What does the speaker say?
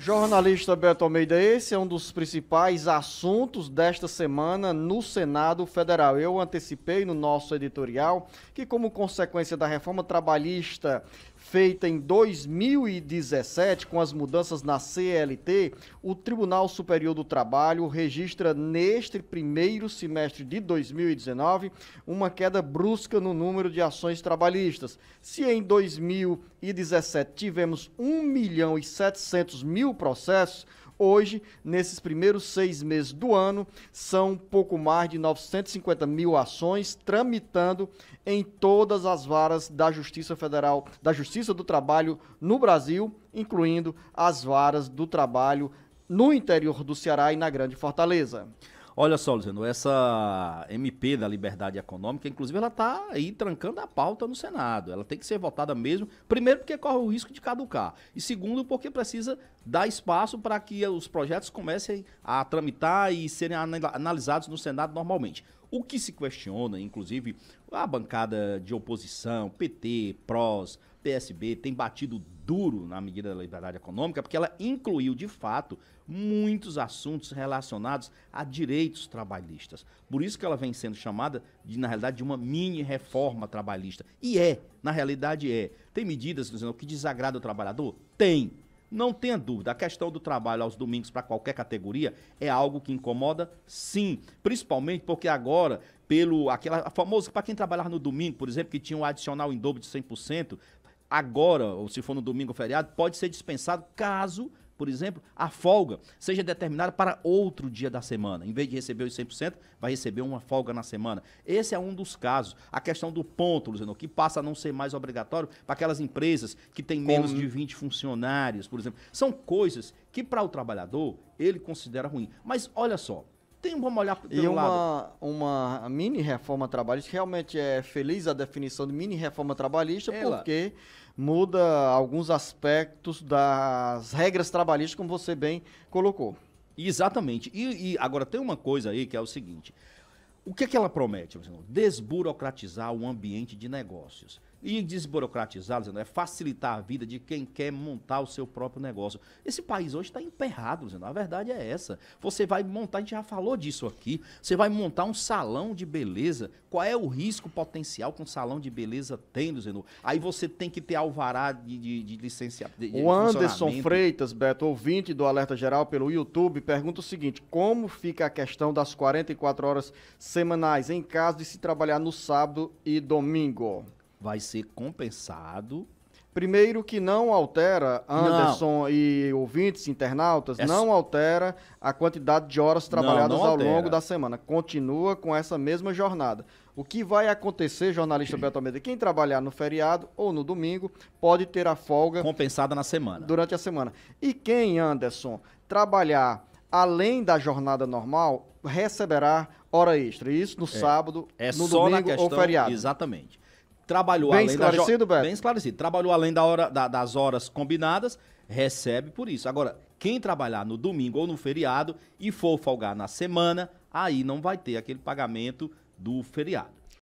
Jornalista Beto Almeida, esse é um dos principais assuntos desta semana no Senado Federal. Eu antecipei no nosso editorial que, como consequência da reforma trabalhista feita em 2017, com as mudanças na CLT, o Tribunal Superior do Trabalho registra neste primeiro semestre de 2019 uma queda brusca no número de ações trabalhistas. Se em 2017 tivemos 1 milhão e 700 mil mil processos, Hoje, nesses primeiros seis meses do ano, são pouco mais de 950 mil ações tramitando em todas as varas da Justiça Federal, da Justiça do Trabalho no Brasil, incluindo as varas do trabalho no interior do Ceará e na Grande Fortaleza. Olha só, Luciano, essa MP da Liberdade Econômica, inclusive, ela está aí trancando a pauta no Senado. Ela tem que ser votada mesmo, primeiro porque corre o risco de caducar, e segundo porque precisa dá espaço para que os projetos comecem a tramitar e serem analisados no Senado normalmente. O que se questiona, inclusive, a bancada de oposição, PT, PROS, PSB, tem batido duro na medida da liberdade econômica, porque ela incluiu, de fato, muitos assuntos relacionados a direitos trabalhistas. Por isso que ela vem sendo chamada, de, na realidade, de uma mini reforma trabalhista. E é, na realidade é. Tem medidas dizendo que desagrada o trabalhador? Tem não tenha dúvida, a questão do trabalho aos domingos para qualquer categoria é algo que incomoda, sim. Principalmente porque agora, pelo aquela famosa, para quem trabalhava no domingo, por exemplo, que tinha um adicional em dobro de 100%, agora, ou se for no domingo feriado, pode ser dispensado caso por exemplo, a folga seja determinada para outro dia da semana. Em vez de receber os 100%, vai receber uma folga na semana. Esse é um dos casos. A questão do ponto, Luciano, que passa a não ser mais obrigatório para aquelas empresas que têm menos de 20 funcionários, por exemplo. São coisas que para o trabalhador ele considera ruim. Mas olha só, tem um vamos olhar para E uma, lado. uma mini reforma trabalhista, realmente é feliz a definição de mini reforma trabalhista, Ela. porque muda alguns aspectos das regras trabalhistas, como você bem colocou. Exatamente. E, e, agora tem uma coisa aí que é o seguinte: o que, é que ela promete? Desburocratizar o ambiente de negócios e desburocratizá-los, é facilitar a vida de quem quer montar o seu próprio negócio. Esse país hoje está emperrado, Luciano. a verdade é essa. Você vai montar, a gente já falou disso aqui, você vai montar um salão de beleza. Qual é o risco potencial que um salão de beleza tem, Luciano? Aí você tem que ter alvará de, de, de licenciamento. O Anderson Freitas, Beto, ouvinte do Alerta Geral pelo YouTube, pergunta o seguinte, como fica a questão das 44 horas semanais em caso de se trabalhar no sábado e domingo? vai ser compensado. Primeiro que não altera, Anderson não. e ouvintes, internautas, é não altera a quantidade de horas trabalhadas não, não ao longo da semana. Continua com essa mesma jornada. O que vai acontecer, jornalista Beto Almeida, quem trabalhar no feriado ou no domingo pode ter a folga... Compensada na semana. Durante a semana. E quem, Anderson, trabalhar além da jornada normal, receberá hora extra. Isso no é. sábado, é no domingo questão, ou feriado. Exatamente trabalhou bem além esclarecido, da Bem esclarecido. Trabalhou além da hora, da, das horas combinadas, recebe por isso. Agora, quem trabalhar no domingo ou no feriado e for folgar na semana, aí não vai ter aquele pagamento do feriado.